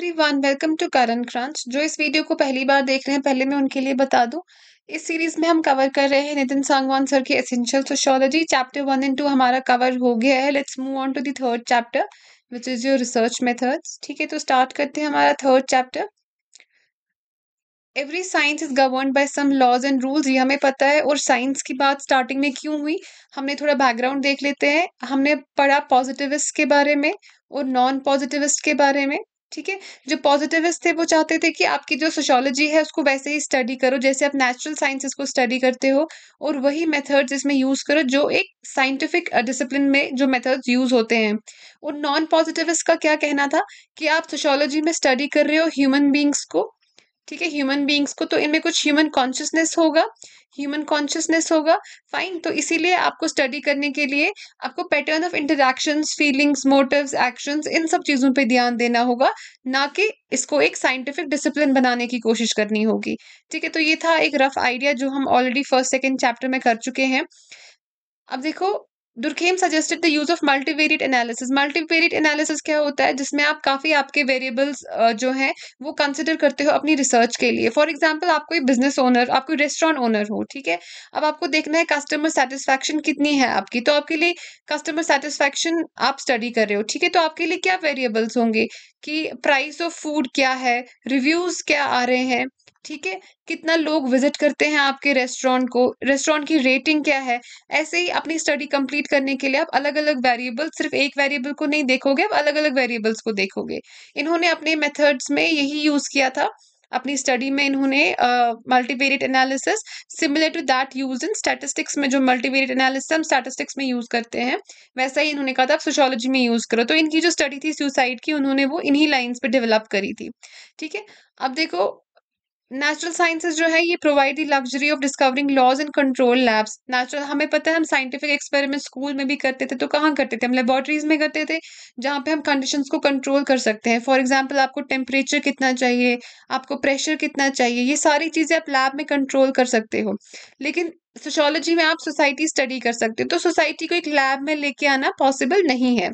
everyone welcome to Karan क्रांच जो इस वीडियो को पहली बार देख रहे हैं पहले मैं उनके लिए बता दूं इस सीरीज में हम कवर कर रहे हैं नितिन सांगवान सर की essential sociology chapter one and two हमारा कवर हो गया है let's move on to the third chapter which is your research methods ठीक है तो स्टार्ट करते हैं हमारा third chapter every science is govern by some laws and rules ये हमें पता है और साइंस की बात स्टार्टिंग में क्यों हुई हमने थोड़ा बैकग्राउंड देख लेते हैं हमने पढ़ा पॉजिटिविस्ट के बारे में और नॉन पॉजिटिविस्ट के बारे में ठीक है जो पॉजिटिविस्ट थे वो चाहते थे कि आपकी जो सोशोलॉजी है उसको वैसे ही स्टडी करो जैसे आप नेचुरल साइंसेस को स्टडी करते हो और वही मेथड्स इसमें यूज करो जो एक साइंटिफिक डिसिप्लिन में जो मेथड्स यूज होते हैं और नॉन पॉजिटिविस्ट का क्या कहना था कि आप सोशोलॉजी में स्टडी कर रहे हो ह्यूमन बींग्स को ठीक है ह्यूमन बींग्स को तो इनमें कुछ ह्यूमन कॉन्शियसनेस होगा ह्यूमन कॉन्शियसनेस होगा फाइन तो इसीलिए आपको स्टडी करने के लिए आपको pattern of interaction feelings motive action इन सब चीज़ों पर ध्यान देना होगा ना कि इसको एक साइंटिफिक डिसिप्लिन बनाने की कोशिश करनी होगी ठीक है तो ये था एक रफ आइडिया जो हम ऑलरेडी फर्स्ट सेकेंड चैप्टर में कर चुके हैं अब देखो Durkheim suggested the use of multivariate analysis multivariate analysis क्या होता है जिसमें आप काफ़ी आपके वेरिएबल्स जो हैं वो कंसिडर करते हो अपनी रिसर्च के लिए फॉर एग्जाम्पल आप कोई बिजनेस ओनर आप कोई रेस्टोरेंट ओनर हो ठीक है अब आपको देखना है कस्टमर सेटिस्फैक्शन कितनी है आपकी तो आपके लिए कस्टमर सेटिस्फैक्शन आप स्टडी कर रहे हो ठीक है तो आपके लिए क्या वेरिएबल्स होंगे कि प्राइस ऑफ फूड क्या है रिव्यूज़ क्या आ रहे हैं ठीक है कितना लोग विजिट करते हैं आपके रेस्टोरेंट को रेस्टोरेंट की रेटिंग क्या है ऐसे ही अपनी स्टडी कंप्लीट करने के लिए आप अलग अलग वेरिएबल सिर्फ एक वेरिएबल को नहीं देखोगे आप अलग अलग वेरिएबल्स को देखोगे इन्होंने अपने मेथड्स में यही यूज किया था अपनी स्टडी में इन्होंने multivariate analysis similar to that use in statistics में जो मल्टीवेरिएट एनालिसिस हम स्टैटिस्टिक्स में यूज करते हैं वैसा ही इन्होंने कहा था आप सोशोलॉजी में यूज करो तो इनकी जो स्टडी थी सुसाइड की उन्होंने वो इन्हीं लाइन्स पे डेवलप करी थी ठीक है अब देखो नेचुरल साइंसेज जो है ये provide the luxury of discovering laws and control labs natural हमें पता है हम साइंटिफिक एक्सपेरिमेंट स्कूल में भी करते थे तो कहाँ करते थे हम लेबॉरटरीज में करते थे जहाँ पे हम कंडीशंस को कंट्रोल कर सकते हैं फॉर एग्जांपल आपको टेम्परेचर कितना चाहिए आपको प्रेशर कितना चाहिए ये सारी चीज़ें आप लैब में कंट्रोल कर सकते हो लेकिन सोशोलॉजी में आप सोसाइटी स्टडी कर सकते हो तो सोसाइटी को एक लैब में लेके आना पॉसिबल नहीं है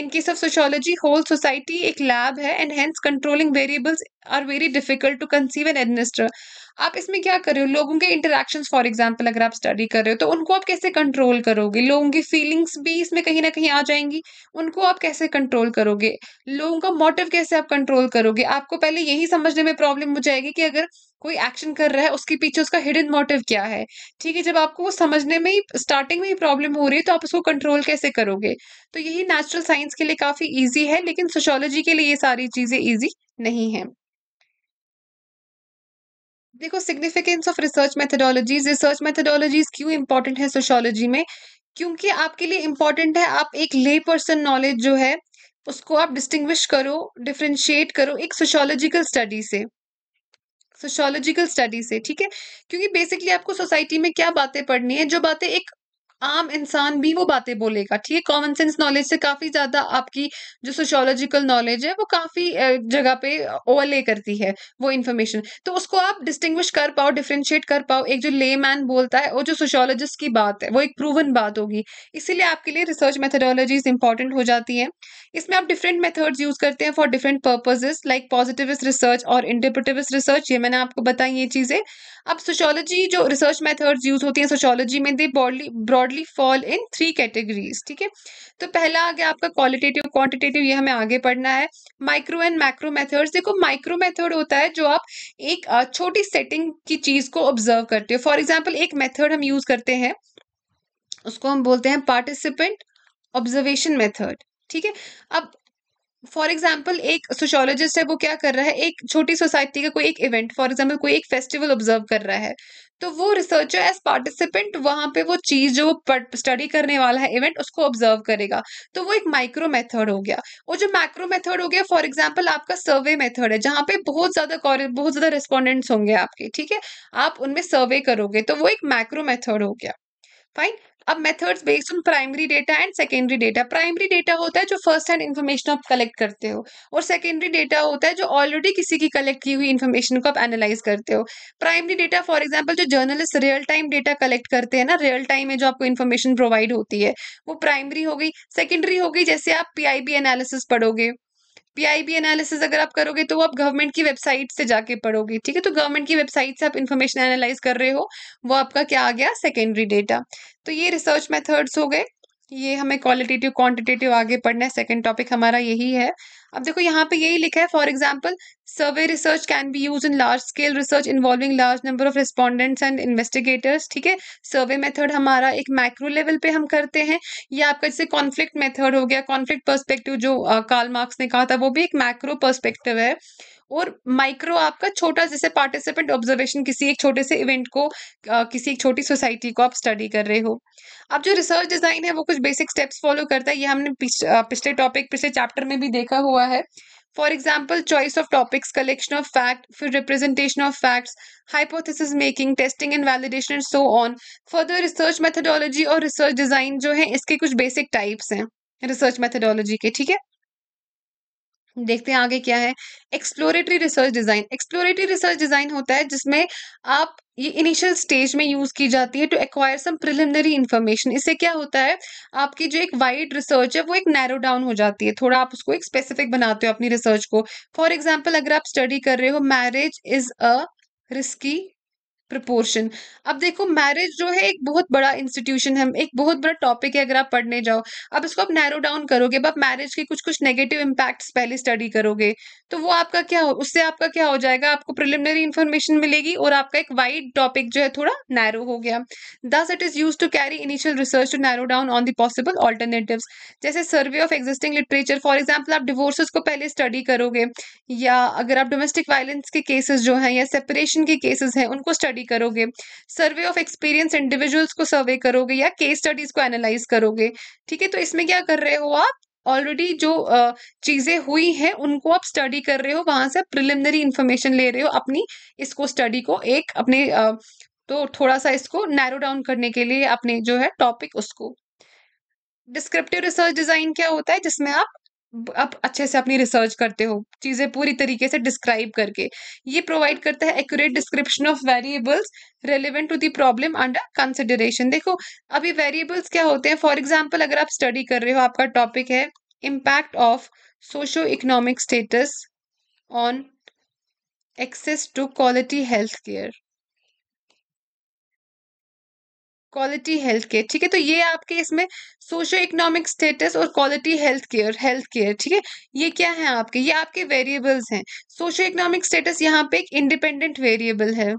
in case of sociology whole society एक लैब है and hence controlling variables are very difficult to conceive and administer आप इसमें क्या कर रहे हो लोगों के इंटरेक्शन फॉर एग्जाम्पल अगर आप स्टडी कर रहे हो तो उनको आप कैसे कंट्रोल करोगे लोगों की फीलिंग्स भी इसमें कहीं ना कहीं आ जाएंगी उनको आप कैसे कंट्रोल करोगे लोगों का मोटिव कैसे आप कंट्रोल करोगे आपको पहले यही समझने में प्रॉब्लम हो जाएगी कि अगर कोई एक्शन कर रहा है उसके पीछे उसका हिडन मोटिव क्या है ठीक है जब आपको वो समझने में ही स्टार्टिंग में ही प्रॉब्लम हो रही है तो आप उसको कंट्रोल कैसे करोगे तो यही नेचुरल साइंस के लिए काफी ईजी है लेकिन सोशोलॉजी के लिए ये सारी चीजें ईजी नहीं है देखो significance of research methodologies research methodologies क्यों इंपॉर्टेंट है सोशोलॉजी में क्योंकि आपके लिए इंपॉर्टेंट है आप एक ले पर्सन नॉलेज जो है उसको आप डिस्टिंग्विश करो डिफ्रेंशिएट करो एक सोशोलॉजिकल स्टडी से सोशोलॉजिकल स्टडी से ठीक है क्योंकि बेसिकली आपको सोसाइटी में क्या बातें पढ़नी है जो बातें एक आम इंसान भी वो बातें बोलेगा ठीक है कॉमन सेंस नॉलेज से काफी ज्यादा आपकी जो सोशोलॉजिकल नॉलेज है वो काफी जगह पे ओवरले करती है वो इन्फॉर्मेशन तो उसको आप डिस्टिंग्विश कर पाओ डिफ्रेंशिएट कर पाओ एक जो ले मैन बोलता है वो जो सोशोलॉजिस्ट की बात है वो एक प्रूवन बात होगी इसीलिए आपके लिए रिसर्च मेथडोलॉजीज इंपॉर्टेंट हो जाती है इसमें आप डिफरेंट मेथड्स यूज करते हैं for different purposes like positivist research और इंटरप्रेटिविस्ट रिसर्च ये मैंने आपको बताई ये चीजें अब सोशोलॉजी जो रिसर्च मेथड्स यूज होती हैं सोशोलॉजी में they broadly broadly fall in three categories ठीक है तो पहला आ गया आपका क्वालिटेटिव क्वांटिटेटिव ये हमें आगे पढ़ना है माइक्रो एंड मैक्रो मेथड्स देखो माइक्रो मेथड होता है जो आप एक छोटी सेटिंग की चीज को ऑब्जर्व करते हो फॉर एग्जाम्पल एक मेथड हम यूज करते हैं उसको हम बोलते हैं पार्टिसिपेंट ऑब्जर्वेशन मेथड ठीक है अब फॉर एग्जाम्पल एक सोशोलॉजिस्ट है वो क्या कर रहा है एक छोटी सोसाइटी का कोई एक इवेंट फॉर एग्जाम्पल कोई एक फेस्टिवल ऑब्जर्व कर रहा है तो वो रिसर्चर एज पार्टिसिपेंट वहां पे वो चीज जो वो स्टडी करने वाला है इवेंट उसको ऑब्जर्व करेगा तो वो एक माइक्रो मेथड हो गया और जो माइक्रो मेथड हो गया फॉर एग्जाम्पल आपका सर्वे मेथड है जहाँ पे बहुत ज्यादा बहुत ज्यादा रिस्पॉन्डेंट्स होंगे आपके ठीक है आप उनमें सर्वे करोगे तो वो एक माइक्रो मेथड हो गया फाइन अब methods based on primary data and secondary data primary data होता है जो फर्स्ट हैंड इन्फॉर्मेशन आप कलेक्ट करते हो और सेकेंडरी डेटा होता है जो ऑलरेडी किसी की कलेक्ट की हुई इन्फॉर्मेशन को आप एनालाइज करते हो प्राइमरी डेटा फॉर एग्जाम्पल जो journalist real time data collect करते हैं ना रियल टाइम में जो आपको इन्फॉर्मेशन प्रोवाइड होती है वो प्राइमरी हो गई सेकेंडरी हो गई जैसे आप बी एनालिसिस पढ़ोगे पीआईबी एनालिसिस अगर आप करोगे तो आप गवर्नमेंट की वेबसाइट से जाके पढ़ोगे ठीक है तो गवर्नमेंट की वेबसाइट से आप इन्फॉर्मेशन एनालाइज कर रहे हो वो आपका क्या आ गया सेकेंडरी डेटा तो ये रिसर्च मेथड्स हो गए ये हमें क्वालिटेटिव क्वांटिटेटिव आगे पढ़ना है सेकेंड टॉपिक हमारा यही है अब देखो यहाँ पे यही लिखा है for example survey research can be use in large scale research involving large number of respondents and investigators ठीक है सर्वे मेथड हमारा एक माइक्रो लेवल पे हम करते हैं या आपका जैसे कॉन्फ्लिक्ट मेथड हो गया कॉन्फ्लिक्ट पर्सपेक्टिव जो कार्ल मार्क्स ने कहा था वो भी एक मैक्रो पर्सपेक्टिव है और माइक्रो आपका छोटा जैसे पार्टिसिपेंट ऑब्जर्वेशन किसी एक छोटे से इवेंट को किसी एक छोटी सोसाइटी को आप स्टडी कर रहे हो अब जो रिसर्च डिजाइन है वो कुछ बेसिक स्टेप्स फॉलो करता है ये हमने पिछ, पिछले टॉपिक पिछले चैप्टर में भी देखा हुआ है for example choice of topics collection of fact फिर representation of facts hypothesis making testing and validation and so on further research methodology और रिसर्च डिजाइन जो है इसके कुछ बेसिक टाइप्स हैं रिसर्च मेथडोलॉजी के ठीक है देखते हैं आगे क्या है exploratory research design exploratory research design होता है जिसमें आप ये इनिशियल स्टेज में यूज की जाती है to acquire some preliminary information इससे क्या होता है आपकी जो एक वाइड रिसर्च है वो एक नैरो डाउन हो जाती है थोड़ा आप उसको एक स्पेसिफिक बनाते हो अपनी रिसर्च को फॉर एग्जाम्पल अगर आप स्टडी कर रहे हो marriage is a risky proportion अब देखो मैरिज जो है एक बहुत बड़ा इंस्टीट्यूशन है एक बहुत बड़ा टॉपिक है अगर आप पढ़ने जाओ अब इसको आप नैरो डाउन करोगे अब आप मैरिज के कुछ कुछ नेगेटिव इम्पैक्ट्स पहले स्टडी करोगे तो वो आपका क्या हो उससे आपका क्या हो जाएगा आपको प्रिलिमिनरी इन्फॉर्मेशन मिलेगी और आपका एक वाइड टॉपिक जो है थोड़ा नैरो हो गया दस it is use to carry initial research to narrow down on the possible alternative जैसे survey of existing literature for example आप डिवोर्सेज को पहले स्टडी करोगे या अगर आप डोमेस्टिक वायलेंस के केसेस जो है या सेपरेशन के केसेस हैं उनको स्टडी स्टडी करोगे सर्वे ऑफ एक्सपीरियंस इंडिविजुअल्स को सर्वे करोगे या केस स्टडीज को एनालाइज करोगे ठीक है तो इसमें क्या कर रहे हो आप ऑलरेडी जो चीज़ें हुई हैं उनको आप स्टडी कर रहे हो वहां से प्रिलिमिनरी इन्फॉर्मेशन ले रहे हो अपनी इसको स्टडी को एक अपने तो थोड़ा सा इसको नैरो डाउन करने के लिए अपने जो है टॉपिक उसको डिस्क्रिप्टिव रिसर्च डिजाइन क्या होता है जिसमें आप आप अच्छे से अपनी रिसर्च करते हो चीज़ें पूरी तरीके से डिस्क्राइब करके ये प्रोवाइड करता है accurate description of variables relevant to the problem under consideration देखो अभी वेरिएबल्स क्या होते हैं फॉर एग्जाम्पल अगर आप स्टडी कर रहे हो आपका टॉपिक है impact of socio economic status on access to quality health care quality health care ठीक है तो ये आपके इसमें सोशो इकोनॉमिक स्टेटस और quality health care health care ठीक है ये क्या है आपके ये आपके वेरिएबल्स हैं सोशो इकोनॉमिक स्टेटस यहाँ पे एक इंडिपेंडेंट वेरिएबल है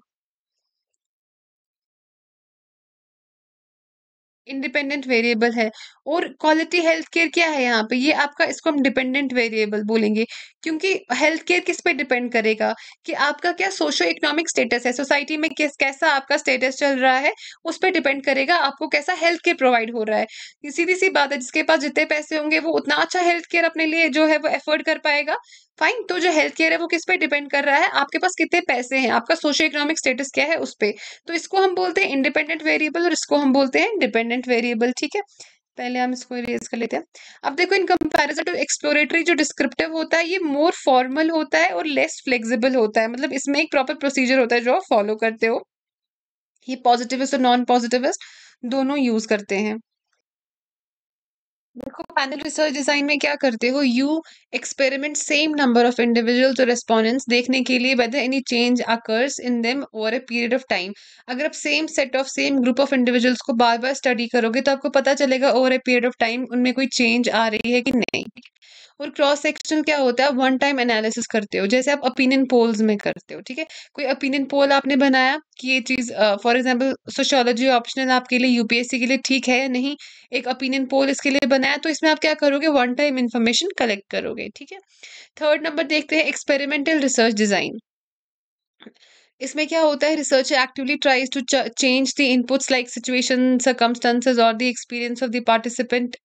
इंडिपेंडेंट वेरिएबल है और क्वालिटी हेल्थ केयर क्या है यहाँ पे ये आपका इसको हम डिपेंडेंट वेरिएबल बोलेंगे क्योंकि हेल्थ केयर किस पे डिपेंड करेगा कि आपका क्या सोशो इकोनॉमिक स्टेटस है सोसाइटी में किस कैसा आपका स्टेटस चल रहा है उस पर डिपेंड करेगा आपको कैसा हेल्थ केयर प्रोवाइड हो रहा है सीधी सी बात है जिसके पास जितने पैसे होंगे वो उतना अच्छा हेल्थ केयर अपने लिए जो है वो एफोर्ड कर पाएगा फाइन तो जो हेल्थ केयर है वो किस पे डिपेंड कर रहा है आपके पास कितने पैसे हैं आपका सोशो इकोनॉमिक स्टेटस क्या है उस पर तो इसको हम बोलते हैं इंडिपेंडेंट वेरिएबल और इसको हम बोलते हैं डिपेंडेंट वेरिएबल ठीक है पहले हम इसको रेज कर लेते हैं अब देखो इन कंपेरिजन टू एक्सप्लोरेटरी जो डिस्क्रिप्टिव होता है ये मोर फॉर्मल होता है और लेस फ्लेक्सिबल होता है मतलब इसमें एक प्रॉपर प्रोसीजर होता है जो आप फॉलो करते हो ये पॉजिटिविस्ट और नॉन पॉजिटिविस्ट दोनों यूज करते हैं देखो पैनल रिसर्च डिजाइन में क्या करते हो you experiment same number of individuals और रेस्पोंडेंट्स देखने के लिए whether any change occurs in them over a period of time अगर आप same set of same group of individuals को बार बार स्टडी करोगे तो आपको पता चलेगा over a period of time उनमें कोई चेंज आ रही है कि नहीं और क्रॉस सेक्शन क्या होता है आप वन टाइम एनालिसिस करते हो जैसे आप ओपिनियन पोल्स में करते हो ठीक है कोई ओपिनियन पोल आपने बनाया कि ये चीज़ फॉर एग्जाम्पल सोशोलॉजी ऑप्शनल आपके लिए यूपीएससी के लिए ठीक है या नहीं एक ओपिनियन पोल इसके लिए बनाया तो इसमें आप क्या करोगे वन टाइम इन्फॉर्मेशन कलेक्ट करोगे ठीक है थर्ड नंबर देखते हैं एक्सपेरिमेंटल रिसर्च डिज़ाइन इसमें क्या होता है research actively tries to change the inputs like situation circumstances और the experience of the participant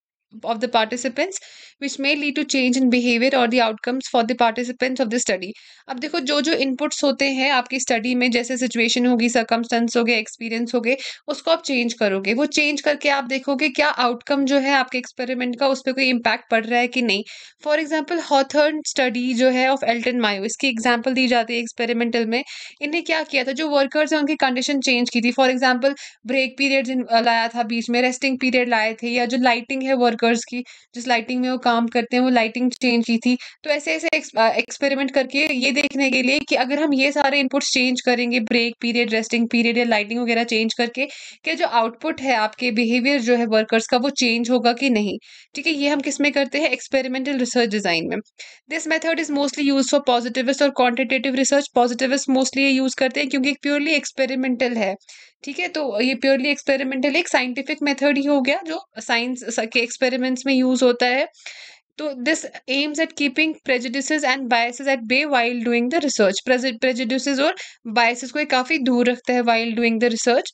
of the participants which may lead to change in behavior or the outcomes for the participants of the study ab dekho jo jo inputs hote hain aapki study mein jaise situation hogi circumstances hoge experience hoge usko aap change karoge wo change karke aap dekhoge kya outcome jo hai aapke experiment ka us pe koi impact pad raha hai ki nahi for example hawthorn study jo hai of Elton Mayo iski example di jati hai experimental mein inne kya kiya tha jo workers hain unki condition change ki thi for example break periods laya tha beech mein resting period laye the ya jo lighting hai work workers की जिस lighting में वो काम करते हैं वो lighting change की थी तो ऐसे ऐसे एक्सपेरिमेंट करके ये देखने के लिए कि अगर हम ये सारे इनपुट्स चेंज करेंगे ब्रेक पीरियड रेस्टिंग पीरियड या लाइटिंग वगैरह चेंज करके क्या जो आउटपुट है आपके बिहेवियर जो है वर्कर्स का वो चेंज होगा कि नहीं ठीक है ये हम किस में करते हैं एक्सपेरिमेंटल रिसर्च डिजाइन में this method is mostly use for positivist और क्वान्टिटेटिव रिसर्च पॉजिटिविस्ट मोस्टली ये यूज करते हैं क्योंकि प्योरली एक्सपेरिमेंटल है ठीक है तो ये प्योरली एक्सपेरिमेंटल एक साइंटिफिक मेथड ही हो गया जो साइंस के एक्सपेरिमेंट एक्सपेरिमेंट्स में यूज होता है तो this aims at keeping prejudice and biases at bay while doing the research prejudice और बायसेज को काफ़ी दूर रखता है while doing the research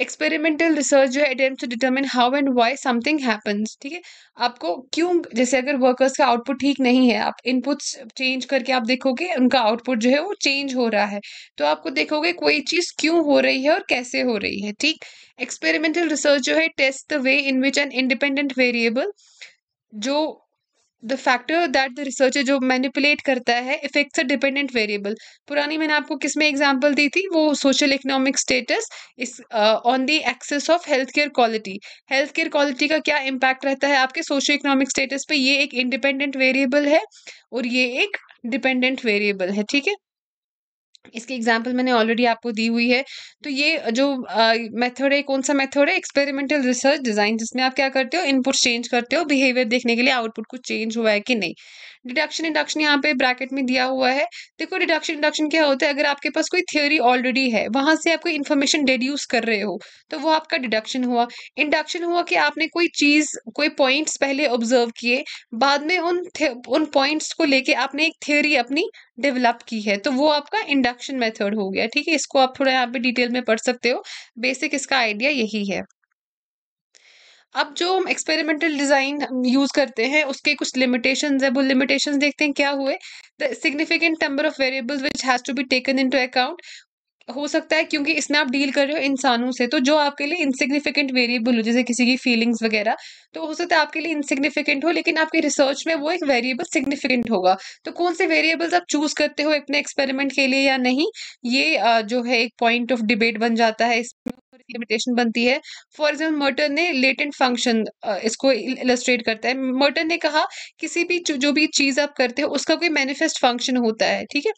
experimental research जो है attempt to determine how and why something happens ठीक है आपको क्यों जैसे अगर वर्कर्स का आउटपुट ठीक नहीं है आप इनपुट्स चेंज करके आप देखोगे उनका आउटपुट जो है वो चेंज हो रहा है तो आपको देखोगे कोई चीज़ क्यों हो रही है और कैसे हो रही है ठीक एक्सपेरिमेंटल रिसर्च जो है test the way in which an independent variable जो the factor that the research जो मैनिपुलेट करता है इफेक्ट्स अ डिपेंडेंट वेरिएबल पुरानी मैंने आपको किस में एग्जाम्पल दी थी वो social economic status is on the access of health care quality health care quality का क्या इम्पैक्ट रहता है आपके सोशल इकोनॉमिक स्टेटस पे ये एक इंडिपेंडेंट वेरिएबल है और ये एक डिपेंडेंट वेरिएबल है ठीक है इसकी एग्जाम्पल मैंने ऑलरेडी आपको दी हुई है तो ये जो मेथड है कौन सा मेथड है एक्सपेरिमेंटल रिसर्च डिजाइन जिसमें आप क्या करते हो इनपुट चेंज करते हो बिहेवियर देखने के लिए आउटपुट कुछ चेंज हुआ है कि नहीं डिडक्शन इंडक्शन यहाँ पे ब्रैकेट में दिया हुआ है देखो डिडक्शन इंडक्शन क्या होता है अगर आपके पास कोई थ्योरी ऑलरेडी है वहां से आप कोई इन्फॉर्मेशन डिड्यूस कर रहे हो तो वो आपका डिडक्शन हुआ इंडक्शन हुआ कि आपने कोई चीज कोई पॉइंट्स पहले ऑब्जर्व किए बाद में उन उन पॉइंट्स को लेके आपने एक थ्योरी अपनी डेवलप की है तो वो आपका इंडक्शन मेथड हो गया ठीक है इसको आप थोड़ा यहाँ पे डिटेल में पढ़ सकते हो बेसिक इसका आइडिया यही है अब जो हम एक्सपेरिमेंटल डिज़ाइन यूज़ करते हैं उसके कुछ लिमिटेशन है वो लिमिटेशन देखते हैं क्या हुए the significant number of variables which has to be taken into account हो सकता है क्योंकि इसमें आप डील कर रहे हो इंसानों से तो जो आपके लिए इनसिग्निफिकेंट वेरिएबल हो जैसे किसी की फीलिंग्स वगैरह तो हो सकता है आपके लिए इनसिग्निफिकेंट हो लेकिन आपके रिसर्च में वो एक वेरिएबल सिग्निफिकेंट होगा तो कौन से वेरिएबल्स आप चूज करते हो अपने एक्सपेरिमेंट के लिए या नहीं ये जो है एक पॉइंट ऑफ डिबेट बन जाता है इसमें की लिमिटेशन बनती है फॉर एग्जाम्पल मर्टन ने लेटेंट फंक्शन uh, इसको इलस्ट्रेट करता है मर्टन ने कहा किसी भी जो भी चीज़ आप करते हो उसका कोई मैनिफेस्ट फंक्शन होता है ठीक है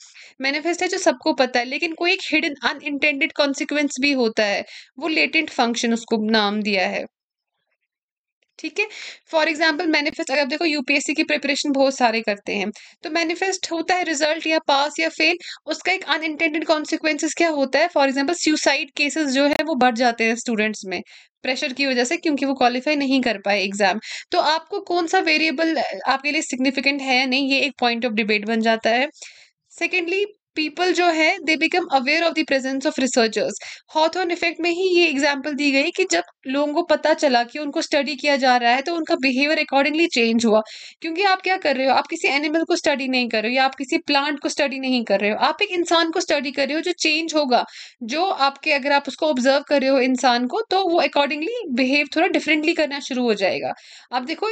मैनिफेस्ट है जो सबको पता है लेकिन कोई एक हिडन अनइंटेंडेड कॉन्सिक्वेंस भी होता है वो लेटेंट फंक्शन उसको नाम दिया है ठीक है फॉर एग्जाम्पल मैनिफेस्ट अगर देखो यूपीएससी की प्रिपरेशन बहुत सारे करते हैं तो मैनिफेस्ट होता है रिजल्ट या पास या फेल उसका एक अनइंटेंडेड कॉन्सिक्वेंसेस क्या होता है फॉर एग्जाम्पल सुसाइड केसेस जो है वो बढ़ जाते हैं स्टूडेंट्स में प्रेशर की वजह से क्योंकि वो क्वालिफाई नहीं कर पाए एग्जाम तो आपको कौन सा वेरिएबल आपके लिए सिग्निफिकेंट है नहीं ये एक पॉइंट ऑफ डिबेट बन जाता है सेकेंडली पीपल जो है they become aware of the presence of researchers Hawthorne effect में ही ये एग्जाम्पल दी गई कि जब लोगों को पता चला कि उनको स्टडी किया जा रहा है तो उनका बिहेवियर अकॉर्डिंगली चेंज हुआ क्योंकि आप क्या कर रहे हो आप किसी एनिमल को स्टडी नहीं कर रहे हो या आप किसी प्लांट को स्टडी नहीं कर रहे हो आप एक इंसान को स्टडी कर रहे हो जो चेंज होगा जो आपके अगर आप उसको ऑब्जर्व कर रहे हो इंसान को तो वो अकॉर्डिंगली बिहेव थोड़ा डिफरेंटली करना शुरू हो जाएगा आप देखो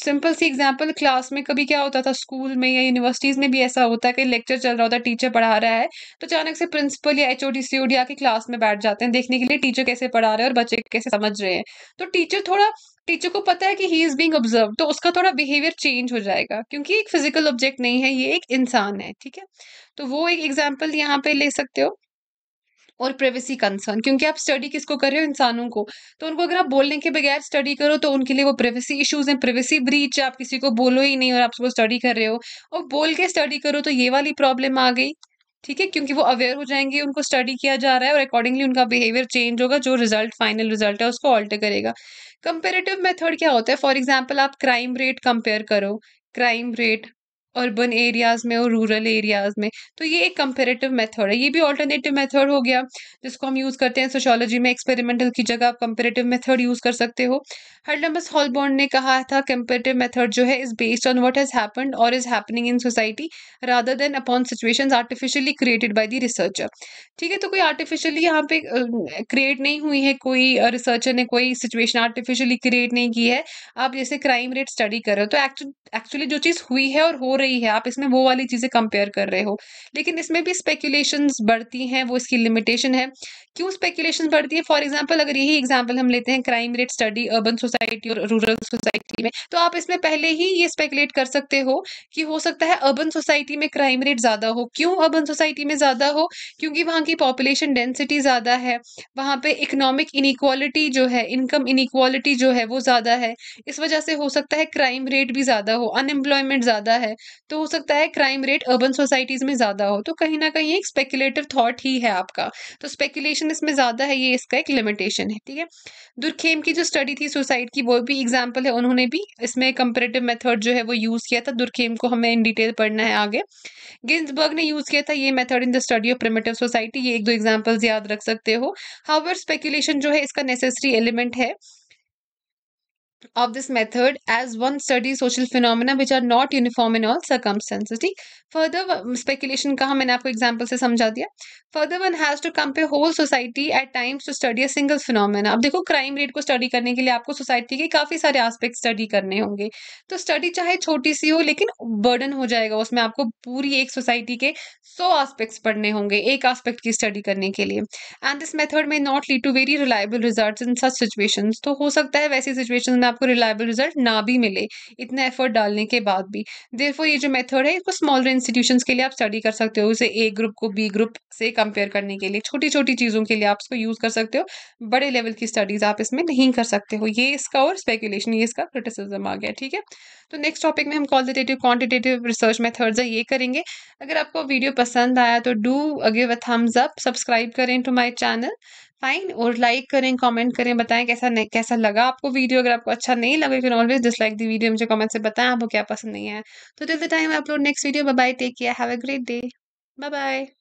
सिंपल सी एग्जाम्पल क्लास में कभी क्या होता था स्कूल में या यूनिवर्सिटीज में भी ऐसा होता है कि लेक्चर चल रहा होता है टीचर पढ़ा रहा है तो अचानक से प्रिंसिपल या एच ओडी सी आके क्लास में बैठ जाते हैं देखने के लिए टीचर कैसे पढ़ा रहे हैं और बच्चे कैसे समझ रहे हैं तो टीचर थोड़ा टीचर को पता है कि ही इज़ बीइंग ऑब्जर्व तो उसका थोड़ा बिहेवियर चेंज हो जाएगा क्योंकि एक फिजिकल ऑब्जेक्ट नहीं है ये एक इंसान है ठीक है तो वो एक एग्जाम्पल यहाँ पे ले सकते हो और प्राइवेसी कंसर्न क्योंकि आप स्टडी किसको कर रहे हो इंसानों को तो उनको अगर आप बोलने के बगैर स्टडी करो तो उनके लिए वो प्राइवेसी इश्यूज हैं प्राइवेसी ब्रीच आप किसी को बोलो ही नहीं और आप उसको स्टडी कर रहे हो और बोल के स्टडी करो तो ये वाली प्रॉब्लम आ गई ठीक है क्योंकि वो अवेयर हो जाएंगे उनको स्टडी किया जा रहा है और अकॉर्डिंगली उनका बिहेवियर चेंज होगा जो रिजल्ट फाइनल रिजल्ट है उसको ऑल्टर करेगा कंपेरेटिव मेथड क्या होता है फॉर एग्जाम्पल आप क्राइम रेट कंपेयर करो क्राइम रेट अर्बन एरियाज़ में और रूरल एरियाज़ में तो ये एक कंपेरेटिव मेथड है ये भी ऑल्टरनेटिव मेथड हो गया जिसको हम यूज़ करते हैं सोशोलॉजी में एक्सपेरिमेंटल की जगह आप कंपेरेटिव मेथड यूज़ कर सकते हो हर्डमस हॉलबोर्न ने कहा था कंपेरेटिव मेथड जो है is based on what has happen और is happening in society rather than upon situation artificially created by the researcher ठीक है तो कोई आर्टिफिशियली यहाँ पे क्रिएट नहीं हुई है कोई रिसर्चर ने कोई सिचुएशन आर्टिफिशियली क्रिएट नहीं की है आप जैसे क्राइम रेट स्टडी करो तो एक्चुअली जो चीज़ हुई है और हो रही है आप इसमें वो वाली चीज़ें कंपेयर कर रहे हो लेकिन इसमें भी स्पेकुलेशन बढ़ती हैं वो इसकी लिमिटेशन है क्यों स्पेकुलेशन बढ़ती है फॉर एग्जाम्पल अगर यही एग्जाम्पल हम लेते हैं crime rate study urban society और रूरल सोसाइटी में तो आप इसमें पहले ही ये स्पेकुलेट कर सकते हो कि हो सकता है अर्बन सोसाइटी में क्राइम रेट ज़्यादा हो क्यों अर्बन सोसाइटी में ज़्यादा हो क्योंकि वहाँ की पॉपुलेशन डेंसिटी ज़्यादा है वहाँ पे इकोनॉमिक इनिक्वालिटी जो है इनकम इनिक्वालिटी जो है वो ज़्यादा है इस वजह से हो सकता है क्राइम रेट भी ज़्यादा हो अनएम्प्लॉयमेंट ज़्यादा है तो हो सकता है क्राइम रेट अर्बन सोसाइटीज़ में ज़्यादा हो तो कहीं ना कहीं एक स्पेकुलेटिव थॉट ही है आपका तो स्पेकुलेशन इसमें ज़्यादा है ये इसका एक लिमिटेशन है ठीक है दुर्खेम की जो स्टडी थी सुसाइड की वो भी एग्जाम्पल है उन्होंने भी इसमें कंपेरेटिव मेथड जो है वो यूज़ किया था दुर्खेम को हमें इन डिटेल पढ़ना है आगे गिन्सबर्ग ने यूज़ किया था ये method in the study of primitive society ये एक दो एग्जाम्पल्स याद रख सकते हो हाउ स्पेकुलेशन जो है इसका नेसेसरी एलिमेंट है of this method as one study social phenomena which are not uniform in all circumstances ठीक further speculation का मैंने आपको example से समझा दिया further one has to compare whole society at times to study a single phenomena अब देखो crime rate को study करने के लिए आपको society के काफ़ी सारे aspects study करने होंगे तो study चाहे छोटी सी हो लेकिन burden हो जाएगा उसमें आपको पूरी एक society के सौ aspects पढ़ने होंगे एक aspect की study करने के लिए and this method may not lead to very reliable results in such situations तो हो सकता है वैसी situations में आपको रिलायबल रिजल्ट ना भी मिले इतना एफर्ट डालने के बाद भी देर ये जो मेथड है इसको स्मॉलर इंस्टीट्यूशन के लिए आप स्टडी कर सकते हो इसे ए ग्रुप को बी ग्रुप से कंपेयर करने के लिए छोटी छोटी चीज़ों के लिए आप इसको यूज़ कर सकते हो बड़े लेवल की स्टडीज़ आप इसमें नहीं कर सकते हो ये इसका और स्पेकुलेशन ये इसका क्रिटिसिज्म आ गया ठीक है तो नेक्स्ट टॉपिक में हम क्वालिटेटिव क्वान्टिटेटिव रिसर्च मेथड्स है ये करेंगे अगर आपको वीडियो पसंद आया तो do give a thumbs up subscribe करें टू माई चैनल फाइन और लाइक करें कमेंट करें बताएं कैसा नहीं कैसा लगा आपको वीडियो अगर आपको अच्छा नहीं लगा you can always dislike the video मुझे कमेंट से बताएं आपको क्या पसंद नहीं है तो till the time upload next video bye bye take care have a great day bye bye